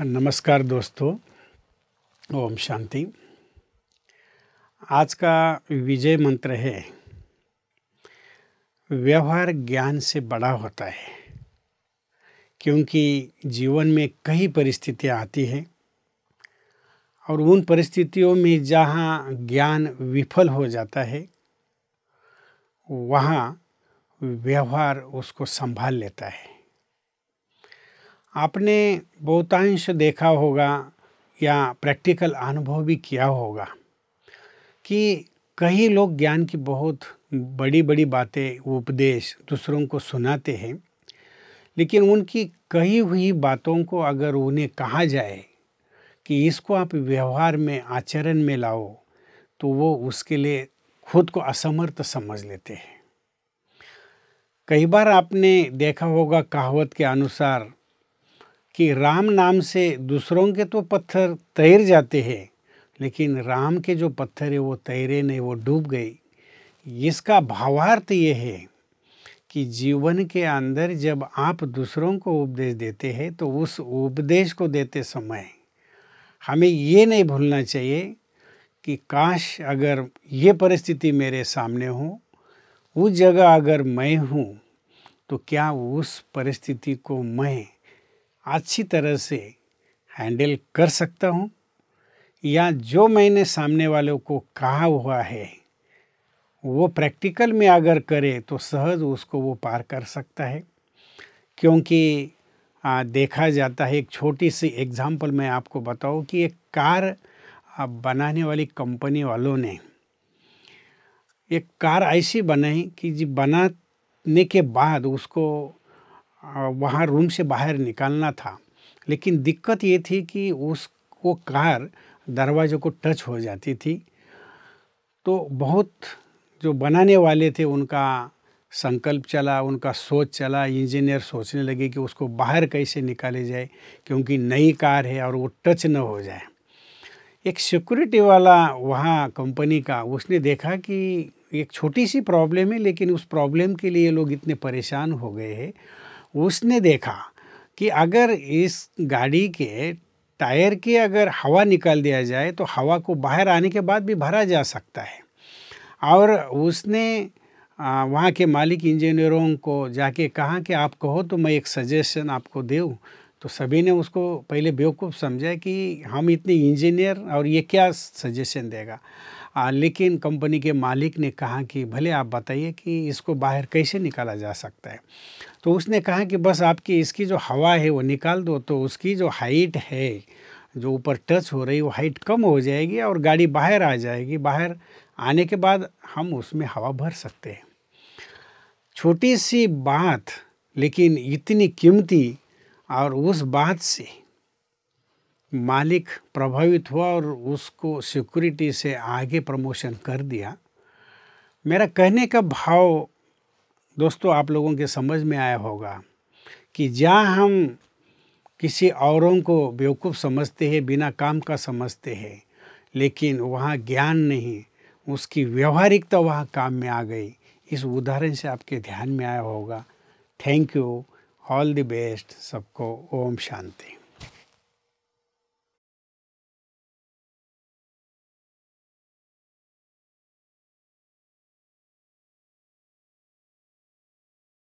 नमस्कार दोस्तों ओम शांति आज का विजय मंत्र है व्यवहार ज्ञान से बड़ा होता है क्योंकि जीवन में कई परिस्थितियां आती हैं और उन परिस्थितियों में जहां ज्ञान विफल हो जाता है वहां व्यवहार उसको संभाल लेता है आपने बहुतांश देखा होगा या प्रैक्टिकल अनुभव भी किया होगा कि कई लोग ज्ञान की बहुत बड़ी बड़ी बातें उपदेश दूसरों को सुनाते हैं लेकिन उनकी कही हुई बातों को अगर उन्हें कहा जाए कि इसको आप व्यवहार में आचरण में लाओ तो वो उसके लिए खुद को असमर्थ समझ लेते हैं कई बार आपने देखा होगा कहावत के अनुसार कि राम नाम से दूसरों के तो पत्थर तैर जाते हैं लेकिन राम के जो पत्थर है वो तैरे नहीं वो डूब गए इसका भावार्थ ये है कि जीवन के अंदर जब आप दूसरों को उपदेश देते हैं तो उस उपदेश को देते समय हमें ये नहीं भूलना चाहिए कि काश अगर ये परिस्थिति मेरे सामने हो उस जगह अगर मैं हूँ तो क्या उस परिस्थिति को मैं अच्छी तरह से हैंडल कर सकता हूँ या जो मैंने सामने वालों को कहा हुआ है वो प्रैक्टिकल में अगर करे तो सहज उसको वो पार कर सकता है क्योंकि आ, देखा जाता है एक छोटी सी एग्जांपल मैं आपको बताऊं कि एक कार बनाने वाली कंपनी वालों ने एक कार ऐसी बनाई कि जी बनाने के बाद उसको वहाँ रूम से बाहर निकालना था लेकिन दिक्कत ये थी कि उस वो कार दरवाजे को टच हो जाती थी तो बहुत जो बनाने वाले थे उनका संकल्प चला उनका सोच चला इंजीनियर सोचने लगे कि उसको बाहर कैसे निकाले जाए क्योंकि नई कार है और वो टच न हो जाए एक सिक्योरिटी वाला वहाँ कंपनी का उसने देखा कि एक छोटी सी प्रॉब्लम है लेकिन उस प्रॉब्लम के लिए लोग इतने परेशान हो गए हैं उसने देखा कि अगर इस गाड़ी के टायर के अगर हवा निकाल दिया जाए तो हवा को बाहर आने के बाद भी भरा जा सकता है और उसने वहाँ के मालिक इंजीनियरों को जाके कहा कि आप कहो तो मैं एक सजेशन आपको दूँ तो सभी ने उसको पहले बेवकूफ़ समझा कि हम इतने इंजीनियर और ये क्या सजेशन देगा आ, लेकिन कंपनी के मालिक ने कहा कि भले आप बताइए कि इसको बाहर कैसे निकाला जा सकता है तो उसने कहा कि बस आपकी इसकी जो हवा है वो निकाल दो तो उसकी जो हाइट है जो ऊपर टच हो रही वो हाइट कम हो जाएगी और गाड़ी बाहर आ जाएगी बाहर आने के बाद हम उसमें हवा भर सकते हैं छोटी सी बात लेकिन इतनी कीमती और उस बात से मालिक प्रभावित हुआ और उसको सिक्योरिटी से आगे प्रमोशन कर दिया मेरा कहने का भाव दोस्तों आप लोगों के समझ में आया होगा कि जहाँ हम किसी औरों को बेवकूफ़ समझते हैं बिना काम का समझते हैं लेकिन वहाँ ज्ञान नहीं उसकी व्यवहारिकता वहाँ काम में आ गई इस उदाहरण से आपके ध्यान में आया होगा thank you all the best सबको ओम शांति